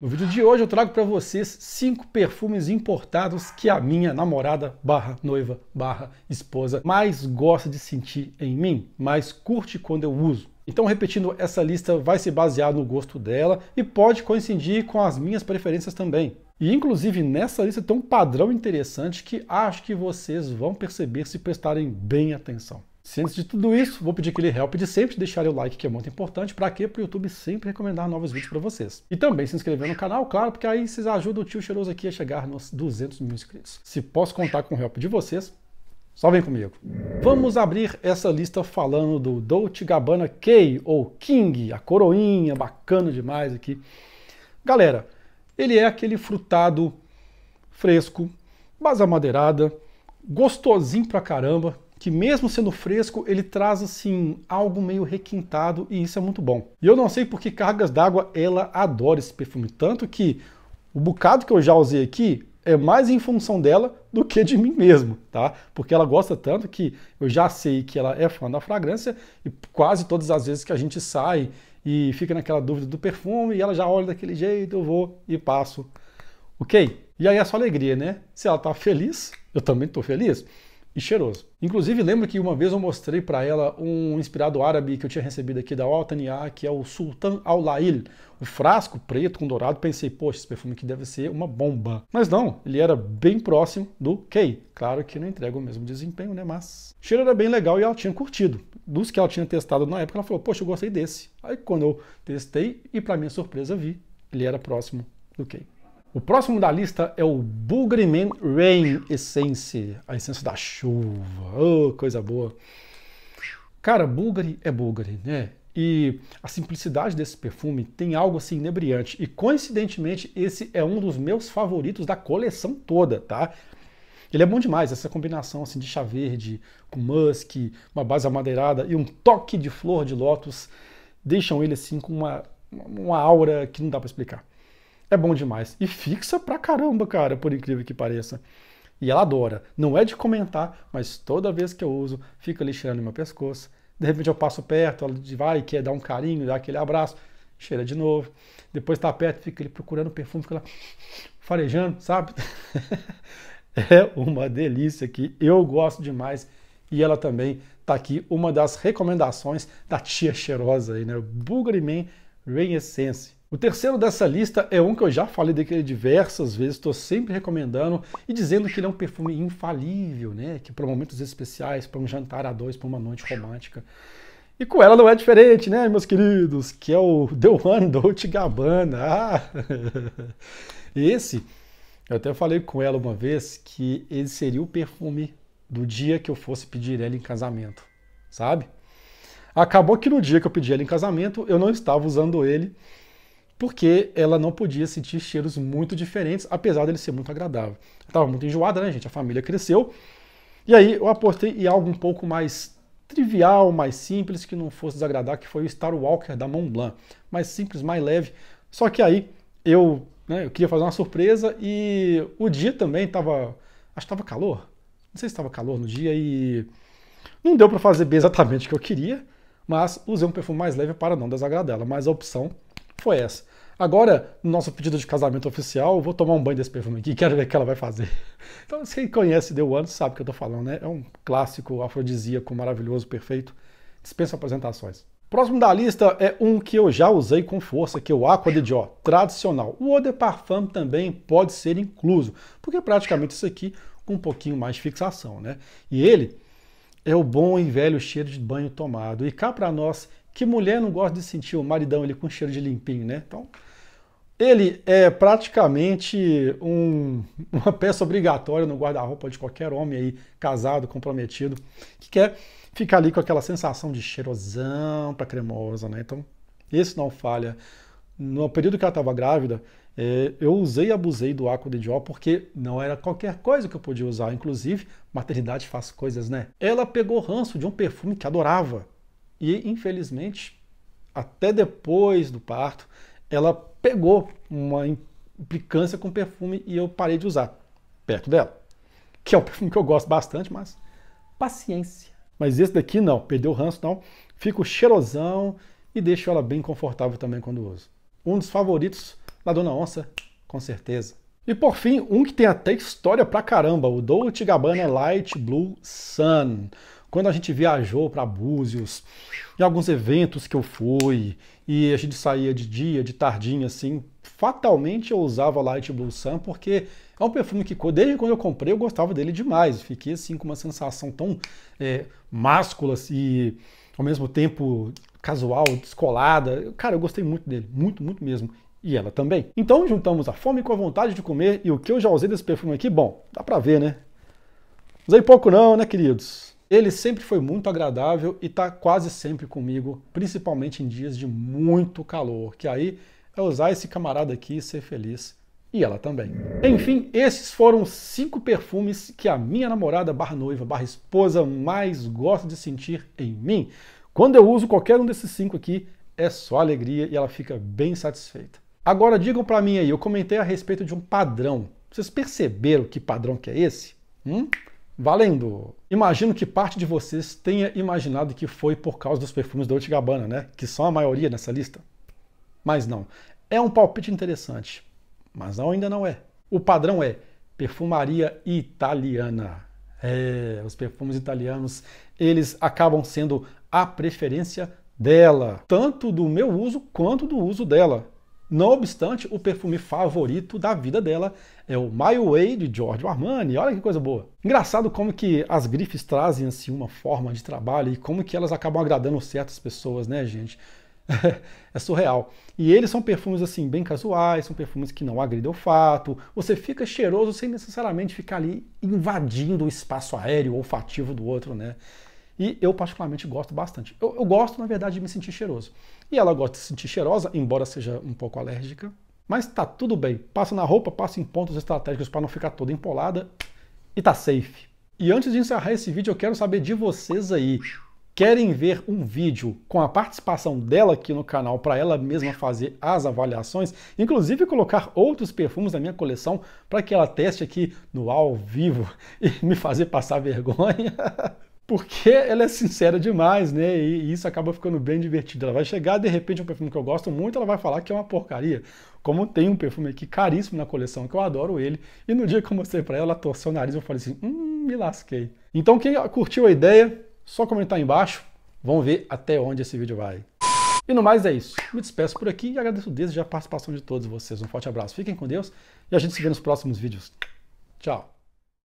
No vídeo de hoje eu trago para vocês cinco perfumes importados que a minha namorada barra noiva barra esposa mais gosta de sentir em mim, mais curte quando eu uso. Então, repetindo, essa lista vai se basear no gosto dela e pode coincidir com as minhas preferências também. E inclusive nessa lista tem um padrão interessante que acho que vocês vão perceber se prestarem bem atenção. Antes de tudo isso, vou pedir aquele help de sempre deixar o like, que é muito importante, para quê? Para o YouTube sempre recomendar novos vídeos para vocês. E também se inscrever no canal, claro, porque aí vocês ajudam o tio Cheiroso aqui a chegar nos 200 mil inscritos. Se posso contar com o help de vocês, só vem comigo. Vamos abrir essa lista falando do Dolce Gabbana K, ou King, a coroinha, bacana demais aqui. Galera, ele é aquele frutado fresco, base amadeirada, gostosinho pra caramba que mesmo sendo fresco, ele traz assim algo meio requintado e isso é muito bom. E eu não sei porque cargas d'água ela adora esse perfume tanto que o bocado que eu já usei aqui é mais em função dela do que de mim mesmo, tá? Porque ela gosta tanto que eu já sei que ela é fã da fragrância e quase todas as vezes que a gente sai e fica naquela dúvida do perfume e ela já olha daquele jeito, eu vou e passo. OK? E aí é só alegria, né? Se ela tá feliz, eu também tô feliz e cheiroso. Inclusive, lembro que uma vez eu mostrei para ela um inspirado árabe que eu tinha recebido aqui da Altania, que é o Sultan Al Lail, o frasco preto com dourado. Pensei, poxa, esse perfume aqui deve ser uma bomba. Mas não, ele era bem próximo do Kay. Claro que não entrega o mesmo desempenho, né? Mas o cheiro era bem legal e ela tinha curtido. Dos que ela tinha testado na época, ela falou, poxa, eu gostei desse. Aí quando eu testei, e para minha surpresa vi, ele era próximo do Kay. O próximo da lista é o Bulgriman Rain Essence, a essência da chuva. Oh, coisa boa. Cara, Bulgari é Bulgari, né? E a simplicidade desse perfume tem algo assim inebriante. E coincidentemente, esse é um dos meus favoritos da coleção toda, tá? Ele é bom demais, essa combinação assim de chá verde com musk, uma base amadeirada e um toque de flor de lótus deixam ele assim com uma, uma aura que não dá para explicar. É bom demais. E fixa pra caramba, cara, por incrível que pareça. E ela adora. Não é de comentar, mas toda vez que eu uso, fica ali cheirando meu pescoço. De repente eu passo perto, ela vai, quer dar um carinho, dá aquele abraço, cheira de novo. Depois tá perto, fica ali procurando perfume, fica lá farejando, sabe? é uma delícia aqui. Eu gosto demais. E ela também tá aqui, uma das recomendações da tia cheirosa aí, né? Man Rain Essence. O terceiro dessa lista é um que eu já falei dele diversas vezes, estou sempre recomendando e dizendo que ele é um perfume infalível, né? Que para momentos especiais, para um jantar a dois, para uma noite romântica. E com ela não é diferente, né, meus queridos? Que é o The One Dolce Gabbana. Ah. Esse, eu até falei com ela uma vez que ele seria o perfume do dia que eu fosse pedir ela em casamento, sabe? Acabou que no dia que eu pedi ela em casamento, eu não estava usando ele porque ela não podia sentir cheiros muito diferentes, apesar dele ser muito agradável. Estava muito enjoada, né, gente? A família cresceu. E aí eu aportei em algo um pouco mais trivial, mais simples, que não fosse desagradar, que foi o Star Walker da Montblanc Mais simples, mais leve. Só que aí eu, né, eu queria fazer uma surpresa e o dia também estava. Acho que estava calor. Não sei se estava calor no dia e. Não deu para fazer bem exatamente o que eu queria, mas usei um perfume mais leve para não desagradá-la. Mas a opção foi essa. Agora, no nosso pedido de casamento oficial, vou tomar um banho desse perfume aqui, quero ver o que ela vai fazer. Então, quem conhece The One sabe o que eu tô falando, né? É um clássico afrodisíaco, maravilhoso, perfeito. Dispensa apresentações. Próximo da lista é um que eu já usei com força, que é o Aqua de Dior, tradicional. O Eau de Parfum também pode ser incluso, porque praticamente isso aqui com um pouquinho mais de fixação, né? E ele é o bom e velho cheiro de banho tomado. E cá para nós, que mulher não gosta de sentir o maridão ele com cheiro de limpinho, né? Então, ele é praticamente um, uma peça obrigatória no guarda-roupa de qualquer homem aí, casado, comprometido, que quer ficar ali com aquela sensação de cheirosão para cremosa, né? Então, esse não falha. No período que ela estava grávida, é, eu usei e abusei do Aqua de Dior porque não era qualquer coisa que eu podia usar. Inclusive, maternidade faz coisas, né? Ela pegou ranço de um perfume que adorava. E, infelizmente, até depois do parto, ela pegou uma implicância com o perfume e eu parei de usar perto dela. Que é um perfume que eu gosto bastante, mas paciência. Mas esse daqui não, perdeu o ranço, não. Fico cheirosão e deixo ela bem confortável também quando uso. Um dos favoritos da Dona Onça, com certeza. E por fim, um que tem até história pra caramba, o Dolce Gabbana Light Blue Sun. Quando a gente viajou para Búzios, em alguns eventos que eu fui, e a gente saía de dia, de tardinha assim, fatalmente eu usava Light Blue Sun porque é um perfume que desde quando eu comprei eu gostava dele demais. Fiquei assim com uma sensação tão é, máscula assim, e ao mesmo tempo casual, descolada. Cara, eu gostei muito dele, muito, muito mesmo. E ela também. Então juntamos a fome com a vontade de comer e o que eu já usei desse perfume aqui, bom, dá pra ver, né? Usei pouco não, né, queridos? Ele sempre foi muito agradável e tá quase sempre comigo, principalmente em dias de muito calor, que aí é usar esse camarada aqui e ser feliz e ela também. Enfim, esses foram cinco perfumes que a minha namorada barra noiva barra esposa mais gosta de sentir em mim. Quando eu uso qualquer um desses cinco aqui, é só alegria e ela fica bem satisfeita. Agora digam para mim aí, eu comentei a respeito de um padrão. Vocês perceberam que padrão que é esse? Hum? Valendo! Imagino que parte de vocês tenha imaginado que foi por causa dos perfumes da Dolce Gabbana, né? Que são a maioria nessa lista. Mas não. É um palpite interessante. Mas não, ainda não é. O padrão é perfumaria italiana. É, os perfumes italianos, eles acabam sendo a preferência dela, tanto do meu uso quanto do uso dela. Não obstante, o perfume favorito da vida dela é o My Way de Giorgio Armani. Olha que coisa boa. Engraçado como que as grifes trazem assim uma forma de trabalho e como que elas acabam agradando certas pessoas, né, gente? é surreal. E eles são perfumes assim bem casuais, são perfumes que não agridam o fato. Você fica cheiroso sem necessariamente ficar ali invadindo o espaço aéreo olfativo do outro, né? E eu, particularmente, gosto bastante. Eu, eu gosto, na verdade, de me sentir cheiroso. E ela gosta de se sentir cheirosa, embora seja um pouco alérgica. Mas tá tudo bem. Passa na roupa, passa em pontos estratégicos para não ficar toda empolada e tá safe. E antes de encerrar esse vídeo, eu quero saber de vocês aí. Querem ver um vídeo com a participação dela aqui no canal para ela mesma fazer as avaliações, inclusive colocar outros perfumes na minha coleção para que ela teste aqui no ao vivo e me fazer passar vergonha? porque ela é sincera demais, né? E isso acaba ficando bem divertido. Ela vai chegar, de repente, um perfume que eu gosto muito, ela vai falar que é uma porcaria. Como tem um perfume aqui caríssimo na coleção, que eu adoro ele, e no dia que eu mostrei para ela, ela torceu o nariz, eu falei assim, hum, me lasquei. Então, quem curtiu a ideia, só comentar aí embaixo, vamos ver até onde esse vídeo vai. E no mais é isso. Me despeço por aqui e agradeço desde já a participação de todos vocês. Um forte abraço, fiquem com Deus e a gente se vê nos próximos vídeos. Tchau!